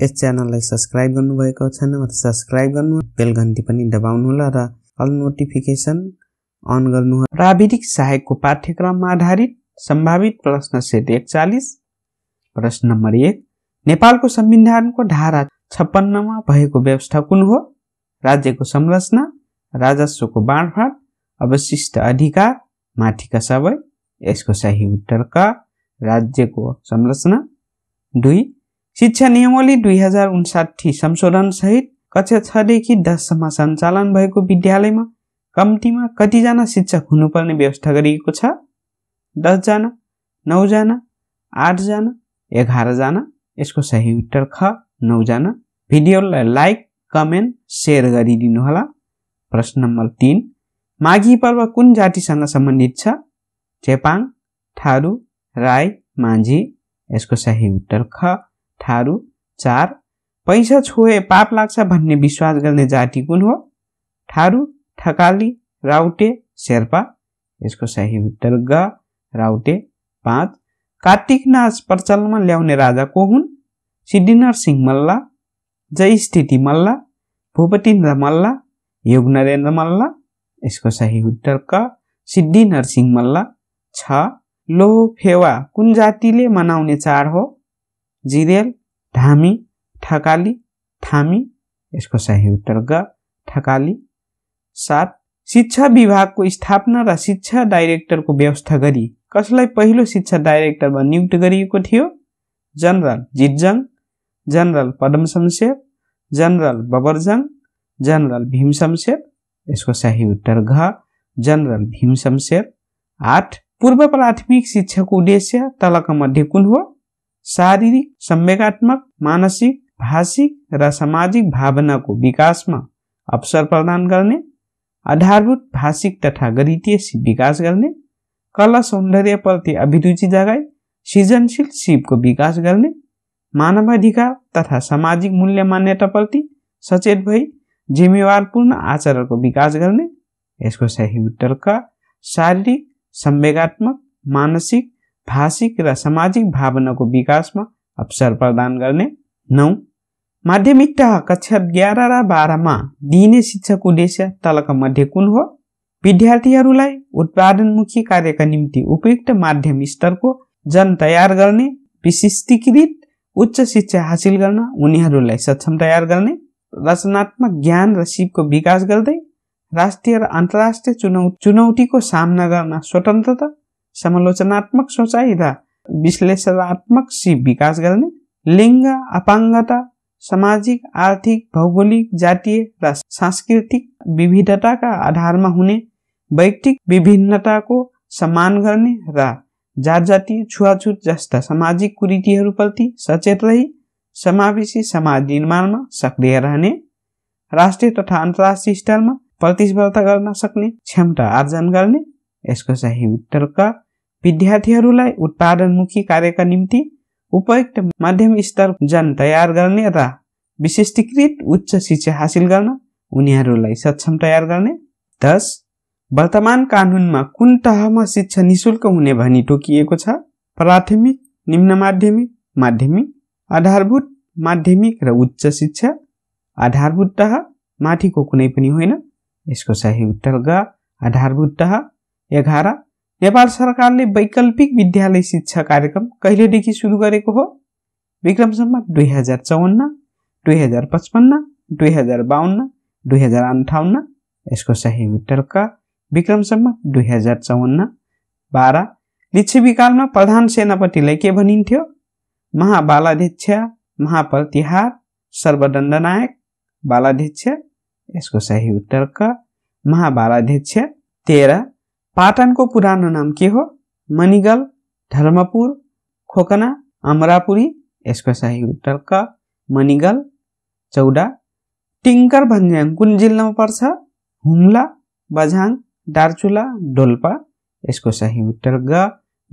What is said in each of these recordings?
यस च्यानललाई सब्सक्राइब गर्नुभएको छैन भने सब्सक्राइब गर्नु बेल घन्टी पनि दबाउनुहोला र अल नोटिफिकेसन अन गर्नुहोला प्राविधिक सहायकको पाठ्यक्रममा आधारित सम्भावित प्रश्न सेट एकचालिस प्रश्न नम्बर एक नेपालको संविधानको धारा छप्पन्नमा भएको व्यवस्था कुन हो राज्यको संरचना राजस्वको बाँडफाँड अवशिष्ट अधिकार माथिका सबै यसको सही उत्तर क राज्यको संरचना दुई शिक्षा नियमावली दुई हजार उन्साठी संशोधनसहित कक्षा छदेखि दससम्म सञ्चालन भएको विद्यालयमा कम्तीमा कतिजना शिक्षक हुनुपर्ने व्यवस्था गरिएको छ दसजना नौजना आठजना एघारजना यसको सही उत्तर ख नौजना भिडियोलाई लाइक कमेन्ट सेयर गरिदिनुहोला प्रश्न नम्बर तिन माघी पर्व कुन जातिसँग सम्बन्धित छ चेपाङ थारू राई माझी यसको सही उत्तर ख ठारू चार पैसा छोए पाप लाग्छ भन्ने विश्वास गर्ने जाति कुन हो ठारू ठकाली राउटे शेर्पा यसको सही उत्तर ग राउटे पाँच कार्तिक नाच प्रचलनमा ल्याउने राजा को हुन् सिद्धिनर सिंह मल्ल जयस्थिति मल्ल भूपतिन्द्र मल्ल योग नरेन्द्र मल्ल यसको सही उत्तर क सिद्धि नरसिंह मल्ल छ फेवा कुन जातिले मनाउने चाड हो जिरेल धामी ठकाली थामी यसको सही उत्तर ग ठकाली सात शिक्षा विभागको स्थापना र शिक्षा डाइरेक्टरको व्यवस्था गरी कसलाई पहिलो शिक्षा डाइरेक्टरमा नियुक्त गरिएको थियो general Jitjung general Padam Shamsher general Babarjang general Bhim Shamsher यसको सही उत्तर घ जनरल भीम शमशेर आठ पूर्व प्राथमिक शिक्षाको उद्देश्य तलका मध्ये कुन हो शारीरिक संवेगात्मक मानसिक भाषिक र सामाजिक भावनाको विकासमा अवसर प्रदान गर्ने आधारभूत भाषिक तथा गणितीय विकास गर्ने कला सौन्दर्यप्रति अभिरुचि जगाई सृजनशील सिपको विकास गर्ने मानवाधिकार तथा सामाजिक मूल्य मान्यताप्रति सचेत भई जिम्मेवारपूर्ण आचरणको विकास गर्ने यसको सही उत्तरका शारीरिक संवेगात्मक मानसिक भाषिक र सामाजिक भावनाको विकासमा अवसर प्रदान गर्ने नौ माध्यमिक तह कक्षा एघार र बाह्रमा दिइने शिक्षाको उद्देश्य तलका मध्ये कुन हो विद्यार्थीहरूलाई उत्पादनमुखी कार्यका निम्ति उपयुक्त माध्यम स्तरको जन तयार गर्ने विशिष्टीकृत उच्च शिक्षा हासिल गर्न उनीहरूलाई सक्षम तयार गर्ने रचनात्मक ज्ञान र सिपको विकास गर्दै राष्ट्रिय र अन्तर्राष्ट्रिय चुनौ चुनौतीको सामना गर्न स्वतन्त्रता समालोचनात्मक सोचाइ र विश्लेषणात्मक सिप विकास गर्ने लिङ्ग अपाङ्गता सामाजिक आर्थिक भौगोलिक जातीय र सांस्कृतिक विविधताका आधारमा हुने वैयक्तिक विभिन्नताको सम्मान गर्ने र जात जातीय छुवाछुत जस्ता सामाजिक कुरीतिहरूप्रति सचेत रही समावेशी समाज निर्माणमा सक्रिय रहने राष्ट्रिय तथा अन्तर्राष्ट्रिय स्तरमा प्रतिस्पर्धा गर्न सक्ने क्षमता आर्जन गर्ने यसको सही उत्तर क विद्यार्थीहरूलाई उत्पादनमुखी कार्यका निम्ति उपयुक्त माध्यम स्तर जन तयार गर्ने र विशिष्टीकृत उच्च शिक्षा हासिल गर्न उनीहरूलाई सक्षम तयार गर्ने दस वर्तमान कानुनमा कुन तहमा शिक्षा निशुल्क हुने भनी टोकिएको छ प्राथमिक निम्न माध्यमिक माध्यमिक आधारभूत माध्यमिक र उच्च शिक्षा आधारभूत तह माथिको कुनै पनि होइन यसको सही उत्तर ग आधारभूत तह एघार नेपाल सरकारले वैकल्पिक विद्यालय शिक्षा कार्यक्रम कहिलेदेखि सुरु गरेको हो विक्रमसम्म दुई हजार चौवन्न दुई हजार पचपन्न दुई हजार बाहन्न दुई हजार अन्ठाउन्न यसको सही उत्तर क विक्रमसम्म दुई हजार चौवन्न बाह्र लिच्छविकालमा प्रधान सेनापतिलाई के भनिन्थ्यो महाबालाध्यक्ष महाप्रतिहार सर्वदण्डनायक बालाध्यक्ष यसको सही उत्तर क महाबालाध्यक्ष तेह्र पाटनको पुरानो नाम के हो मनिगल धर्मपुर खोकना अमरापुरी यसको सही उत्तर क मनिगल चौध टिङ्कर भन्ज्याङ कुन जिल्लामा पर्छ हुम्ला बझाङ दार्चुला डोल्पा यसको सही उत्तर ग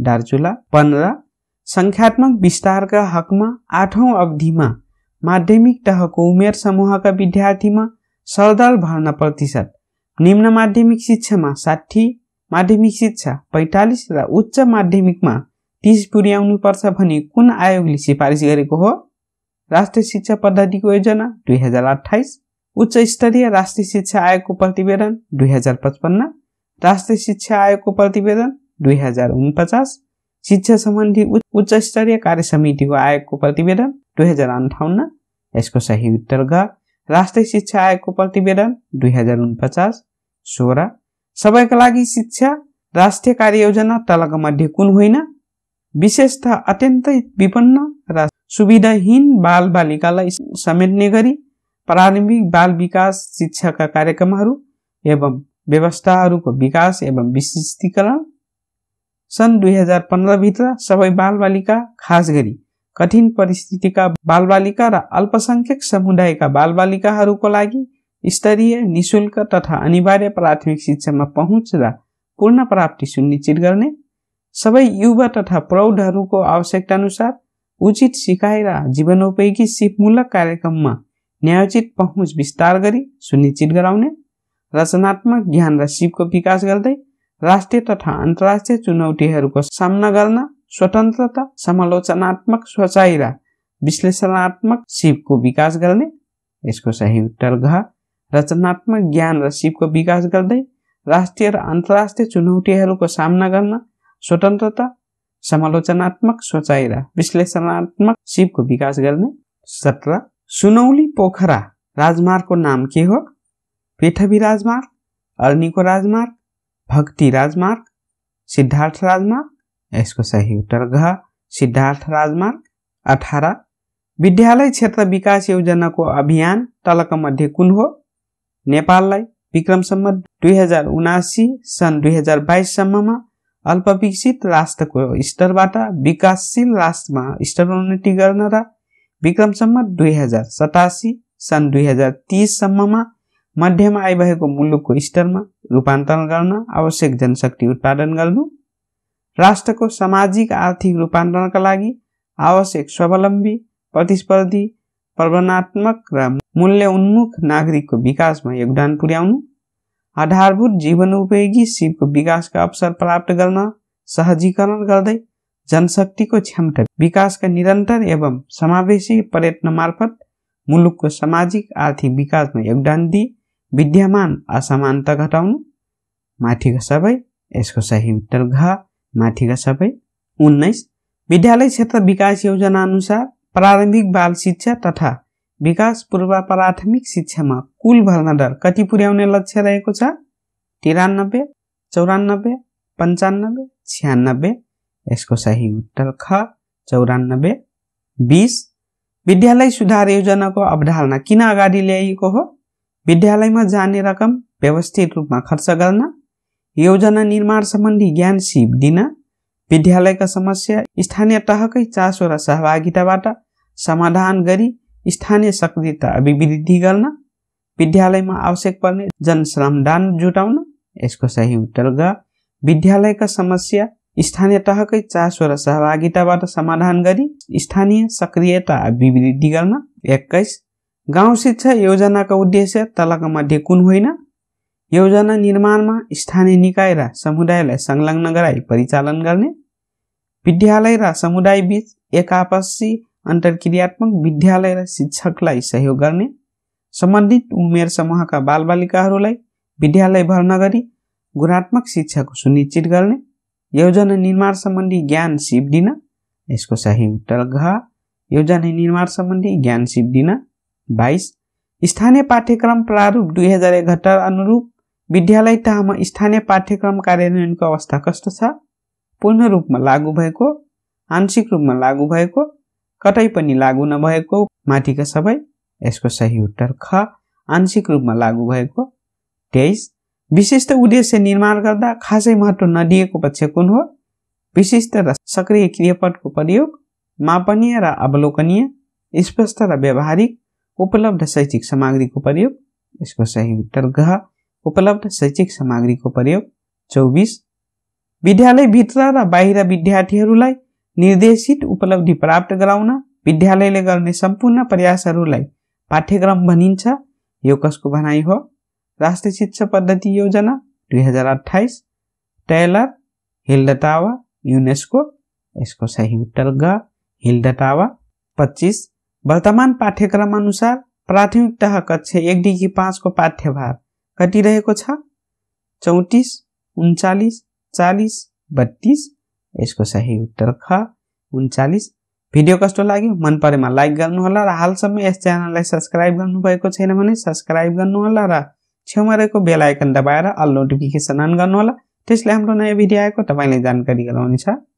दार्चुला पन्ध्र सङ्ख्यात्मक विस्तारका हकमा आठौँ अवधिमा माध्यमिक तहको उमेर समूहका विद्यार्थीमा सरदल भर्ना प्रतिशत निम्न माध्यमिक शिक्षामा साठी माध्यमिक शिक्षा पैँतालिस र उच्च माध्यमिकमा तिस पर्छ भने कुन आयोगले सिफारिस गरेको हो राष्ट्रिय शिक्षा पद्धतिको योजना दुई हजार अठाइस उच्च स्तरीय राष्ट्रिय शिक्षा आयोगको प्रतिवेदन दुई हजार पचपन्न राष्ट्रिय शिक्षा आयोगको प्रतिवेदन दुई हजार उनपचास शिक्षा सम्बन्धी उच्च स्तरीय कार्य समितिको आयोगको प्रतिवेदन दुई हजार अन्ठाउन्न यसको सही उत्तर ग राष्ट्रिय शिक्षा आयोगको प्रतिवेदन दुई हजार उनपचास सोह्र सबैका लागि शिक्षा राष्ट्रिय कार्ययोजना तलका मध्ये कुन होइन विशेषता अत्यन्तै विपन्न र सुविधाहीन बालबालिकालाई समेट्ने गरी प्रारम्भिक बाल विकास शिक्षाका कार्यक्रमहरू एवं व्यवस्थाहरूको विकास एवं विशिष्टीकरण सन् दुई हजार पन्ध्रभित्र सबै बालबालिका खास गरी कठिन परिस्थितिका बालबालिका र अल्पसंख्यक समुदायका बालबालिकाहरूको लागि स्तरीय निशुल्क तथा अनिवार्य प्राथमिक शिक्षामा पहुँच र पूर्ण प्राप्ति सुनिश्चित गर्ने सबै युवा तथा प्रौढहरूको आवश्यकता अनुसार उचित सिकाइ र जीवनोपयोगी सिपमूलक कार्यक्रममा न्यायोचित पहुँच विस्तार गरी सुनिश्चित गराउने रचनात्मक ज्ञान र सिपको विकास गर्दै राष्ट्रिय तथा अन्तर्राष्ट्रिय चुनौतीहरूको सामना गर्न स्वतन्त्रता समालोचनात्मक सोचाइ र विश्लेषणात्मक सिपको विकास गर्ने यसको सही उत्तर घ रचनात्मक ज्ञान र सिपको विकास गर्दै राष्ट्रिय र अन्तर्राष्ट्रिय चुनौतीहरूको सामना गर्न स्वतन्त्रता समालोचनात्मक सोचाइ र विश्लेषणात्मक सिपको विकास गर्ने सत्र सुनौली पोखरा राजमार्गको नाम के हो पृथ्वी राजमार्ग अर्नीको राजमार्ग भक्ति राजमार्ग सिद्धार्थ राजमार्ग यसको सही उत्तर घ सिद्धार्थ राजमार्ग अठार विद्यालय क्षेत्र विकास योजनाको अभियान तलक मध्ये कुन हो नेपाललाई विक्रमसम्म दुई हजार उनासी सन् दुई हजार बाइससम्ममा अल्पविकसित राष्ट्रको स्तरबाट विकासशील राष्ट्रमा स्तरोन्नति गर्न र विक्रमसम्म दुई हजार सतासी सन् दुई हजार तिससम्ममा मध्यमा आइरहेको मुलुकको स्तरमा रूपान्तरण गर्न आवश्यक जनशक्ति उत्पादन गर्नु राष्ट्रको सामाजिक आर्थिक रूपान्तरणका लागि आवश्यक स्वावलम्बी प्रतिस्पर्धी प्रवणात्मक र मूल्य उन्मुख नागरिकको विकासमा योगदान पुर्याउनु आधारभूत जीवन उपयोगी शिवको विकासका अवसर प्राप्त गर्न सहजीकरण गर्दै जनशक्तिको क्षमता विकासका निरन्तर एवं समावेशी प्रयत्न मार्फत मुलुकको सामाजिक आर्थिक विकासमा योगदान दिई विद्यमान असमानता घटाउनु माथिका सबै यसको सही उत्तर घ माथिका सबै उन्नाइस विद्यालय क्षेत्र विकास योजना अनुसार प्रारम्भिक बाल शिक्षा तथा विकास पूर्व प्राथमिक शिक्षामा कुल भर्ना दर कति पुर्याउने लक्ष्य रहेको छ तिरानब्बे चौरानब्बे पन्चानब्बे छ्यानब्बे यसको सही उत्तर ख चौरानब्बे बिस विद्यालय सुधार योजनाको अवधारणा किन अगाडि ल्याइएको हो विद्यालयमा जाने रकम व्यवस्थित रूपमा खर्च गर्न योजना निर्माण सम्बन्धी ज्ञान सिप दिन विद्यालयका समस्या स्थानीय तहकै चासो र सहभागिताबाट समाधान गरी स्थानीय सक्रियता अभिवृद्धि गर्न विद्यालयमा आवश्यक पर्ने जन श्रमदान जुटाउन यसको सही उत्तर ग विद्यालयका समस्या स्थानीय तहकै चासो र सहभागिताबाट समाधान गरी स्थानीय सक्रियता अभिवृद्धि गर्न एक्काइस गाउँ शिक्षा योजनाको उद्देश्य तलका मध्ये कुन होइन योजना निर्माणमा स्थानीय निकाय र समुदायलाई संलग्न गराई परिचालन गर्ने विद्यालय र समुदाय बीच एक अन्तर्क्रियात्मक विद्यालय र शिक्षकलाई सहयोग गर्ने सम्बन्धित उमेर समूहका बालबालिकाहरूलाई विद्यालय भर्ना गरी गुणात्मक शिक्षाको सुनिश्चित गर्ने योजना निर्माण सम्बन्धी ज्ञान सिप दिन यसको सही उत्तर घ योजना निर्माण सम्बन्धी ज्ञान सिप दिन बाइस स्थानीय पाठ्यक्रम प्रारूप दुई हजार एघार अनुरूप विद्यालय तहमा स्थानीय पाठ्यक्रम कार्यान्वयनको अवस्था कस्तो छ पूर्ण रूपमा लागू भएको आंशिक रूपमा लागू भएको कतै पनि लागू नभएको माथिका सबै यसको सही उत्तर ख आंशिक रूपमा लागू भएको तेइस विशिष्ट उद्देश्य निर्माण गर्दा खासै महत्त्व नदिएको पक्ष कुन हो विशिष्ट र सक्रिय क्रियापदको प्रयोग मापनीय र अवलोकनीय स्पष्ट र व्यावहारिक उपलब्ध शैक्षिक सामग्रीको प्रयोग यसको सही उत्तर घ उपलब्ध शैक्षिक सामग्रीको प्रयोग चौबिस विद्यालयभित्र र बाहिर विद्यार्थीहरूलाई निर्देशित उपलब्धि प्राप्त गराउन विद्यालयले गर्ने सम्पूर्ण प्रयासहरूलाई पाठ्यक्रम भनिन्छ यो कसको भनाइ हो राष्ट्रिय शिक्षा पद्धति योजना दुई हजार अठाइस टेलर हिल्ड युनेस्को यसको सही उत्तर ग हिल्ड पच्चिस वर्तमान पाठ्यक्रम अनुसार प्राथमिक तह कक्षा एकदेखि पाँचको पाठ्यभार कति रहेको छ चौतिस उन्चालिस चालिस बत्तिस यसको सही उत्तर ख उन्चालिस भिडियो कस्तो लाग्यो मन परेमा लाइक गर्नुहोला र हालसम्म यस च्यानललाई सब्सक्राइब गर्नुभएको छैन भने सब्सक्राइब गर्नुहोला र छेउमा रहेको बेल आइकन दबाएर अल नोटिफिकेसन अन गर्नुहोला त्यसले हाम्रो नयाँ भिडियो आएको तपाईँलाई जानकारी गराउनेछ